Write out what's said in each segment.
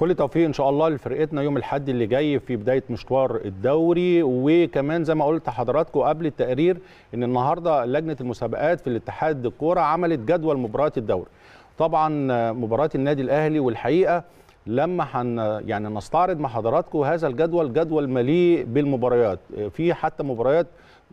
كل توفيق ان شاء الله لفرقتنا يوم الاحد اللي جاي في بدايه مشوار الدوري وكمان زي ما قلت لحضراتكم قبل التقرير ان النهارده لجنه المسابقات في الاتحاد الكوره عملت جدول مباريات الدوري طبعا مباراه النادي الاهلي والحقيقه لما حن يعني نستعرض مع حضراتكم هذا الجدول جدول مليء بالمباريات في حتى مباريات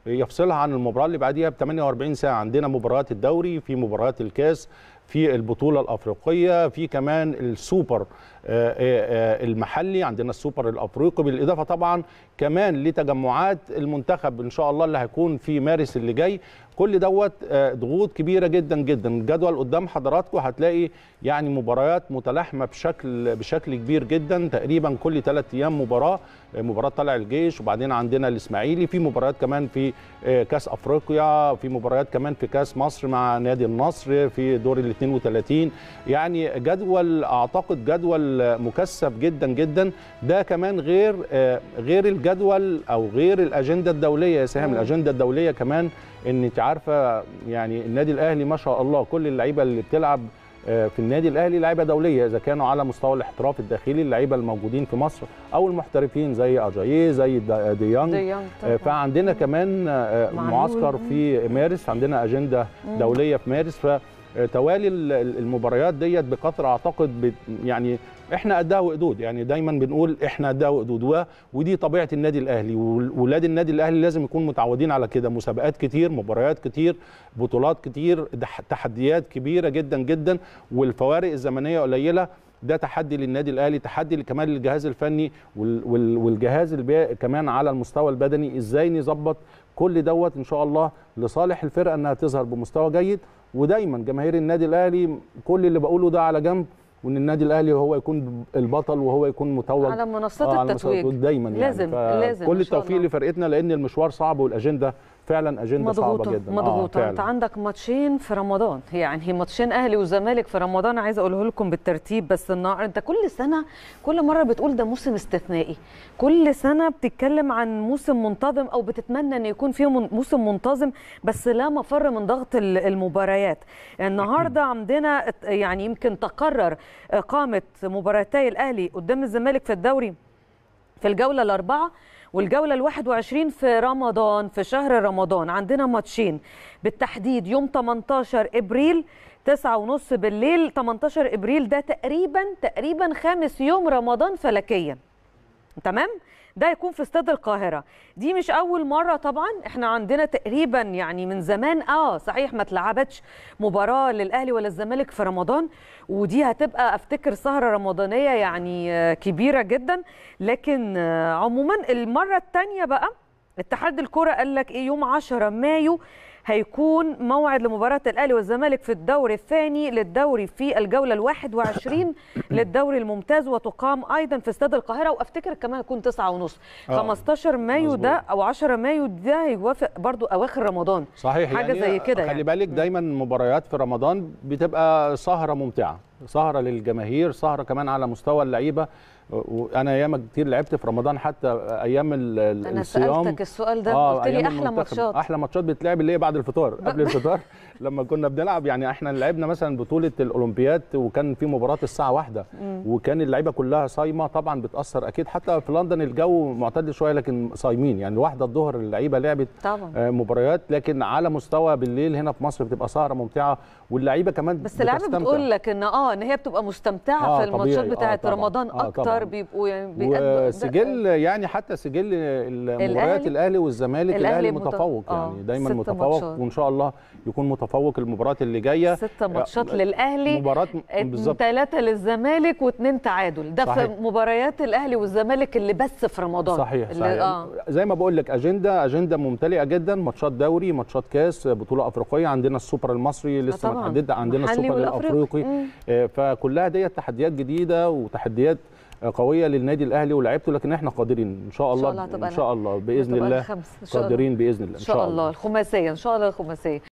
يفصلها عن المباراه اللي بعديها ب 48 ساعه عندنا مباريات الدوري في مباريات الكاس في البطوله الافريقيه في كمان السوبر آه، آه، آه، المحلي عندنا السوبر الافريقي بالاضافه طبعا كمان لتجمعات المنتخب ان شاء الله اللي هيكون في مارس اللي جاي كل دوت ضغوط كبيره جدا جدا الجدول قدام حضراتكم هتلاقي يعني مباريات متلاحمه بشكل بشكل كبير جدا تقريبا كل ثلاث ايام مباراه مباراه طلع الجيش وبعدين عندنا الاسماعيلي في مباريات كمان في كاس افريقيا في مباريات كمان في كاس مصر مع نادي النصر في دور ال 32 يعني جدول اعتقد جدول جدول مكثف جدا جدا ده كمان غير آه، غير الجدول او غير الاجنده الدوليه يا سهام الاجنده الدوليه كمان ان انت عارفه يعني النادي الاهلي ما شاء الله كل اللعيبه اللي بتلعب آه، في النادي الاهلي لعيبه دوليه اذا كانوا على مستوى الاحتراف الداخلي اللعيبه الموجودين في مصر او المحترفين زي اجاييه زي ديانج آه، دي فعندنا كمان معسكر في مارس عندنا اجنده دوليه في مارس ف توالي المباريات ديت بكثره اعتقد يعني احنا قدها وقدود يعني دايما بنقول احنا قدها وقدود ودي طبيعه النادي الاهلي ولاد النادي الاهلي لازم يكونوا متعودين على كده مسابقات كتير مباريات كتير بطولات كتير تحديات كبيره جدا جدا والفوارق الزمنيه قليله ده تحدي للنادي الاهلي تحدي كمان للجهاز الفني والجهاز كمان على المستوى البدني ازاي نظبط كل دوت ان شاء الله لصالح الفرقه انها تظهر بمستوى جيد ودايما جماهير النادي الاهلي كل اللي بقوله ده على جنب وان النادي الاهلي هو يكون البطل وهو يكون متوج على منصات آه التتويج دايما لازم يعني لازم كل التوفيق لفرقتنا لان المشوار صعب والاجنده فعلا اجنده مضغوطة. صعبه جدا آه، مضغوطه آه انت عندك ماتشين في رمضان يعني ماتشين اهلي وزمالك في رمضان عايز اقوله لكم بالترتيب بس النهارده انت كل سنه كل مره بتقول ده موسم استثنائي كل سنه بتتكلم عن موسم منتظم او بتتمنى ان يكون فيه موسم منتظم بس لا مفر من ضغط المباريات النهارده عندنا يعني يمكن تقرر اقامه آه، مباراتي الاهلي قدام الزمالك في الدوري في الجوله الاربعه والجولة الواحد 21 في رمضان في شهر رمضان عندنا ماتشين بالتحديد يوم 18 إبريل تسعة ونص بالليل 18 إبريل ده تقريبا تقريبا خامس يوم رمضان فلكيا تمام ده يكون في استاد القاهره دي مش اول مره طبعا احنا عندنا تقريبا يعني من زمان اه صحيح ما اتلعبتش مباراه للاهلي ولا الزمالك في رمضان ودي هتبقى افتكر سهره رمضانيه يعني آه، كبيره جدا لكن آه، عموما المره الثانيه بقى اتحاد الكره قال لك ايه يوم 10 مايو هيكون موعد لمباراه الاهلي والزمالك في الدور الثاني للدوري في الجوله الواحد وعشرين للدوري الممتاز وتقام ايضا في استاد القاهره وافتكر كمان هيكون تسعة ونص 15 آه، مايو ده او 10 مايو ده هيوافق برضو اواخر رمضان صحيح حاجه يعني زي كده خلي يعني. بالك دايما مباريات في رمضان بتبقى سهره ممتعه سهره للجماهير سهره كمان على مستوى اللعيبه وانا ايام كتير لعبت في رمضان حتى ايام الصيام انا سالتك السؤال ده آه قلت لي احلى ماتشات احلى ماتشات بتلعب اللي هي بعد الفطار قبل الفطار لما كنا بنلعب يعني احنا لعبنا مثلا بطوله الاولمبياد وكان في مباراه الساعه واحدة وكان اللعيبه كلها صايمه طبعا بتاثر اكيد حتى في لندن الجو معتدل شويه لكن صايمين يعني واحدة الظهر اللعيبه لعبت طبعا. آه، مباريات لكن على مستوى بالليل هنا في مصر بتبقى سهره ممتعه واللعيبه كمان بس اللعيبه بتقول لك ان اه اه ان هي بتبقى مستمتعه آه في الماتشات آه، بتاعه آه رمضان آه اكتر بيبقوا يعني بيقدموا سجل يعني حتى سجل مباريات الاهلي والزمالك الاهلي متفوق آه يعني دايما متفوق ماتشات. وان شاء الله يكون متفوق المباراه اللي جايه ست ماتشات آه، للاهلي مباراه بالظبط ثلاثه للزمالك واثنين تعادل ده صحيح. في مباريات الاهلي والزمالك اللي بس في رمضان صحيح, صحيح. اللي آه. زي ما بقول لك اجنده اجنده ممتلئه جدا ماتشات دوري ماتشات كاس بطوله افريقيه عندنا السوبر المصري لسه ما عندنا السوبر الافريقي فكلها ديت تحديات جديده وتحديات قويه للنادي الاهلي ولاعيبته لكن احنا قادرين ان شاء الله ان شاء الله, إن شاء الله باذن الله قادرين باذن الله ان شاء الله الخماسيه ان شاء الله الخماسيه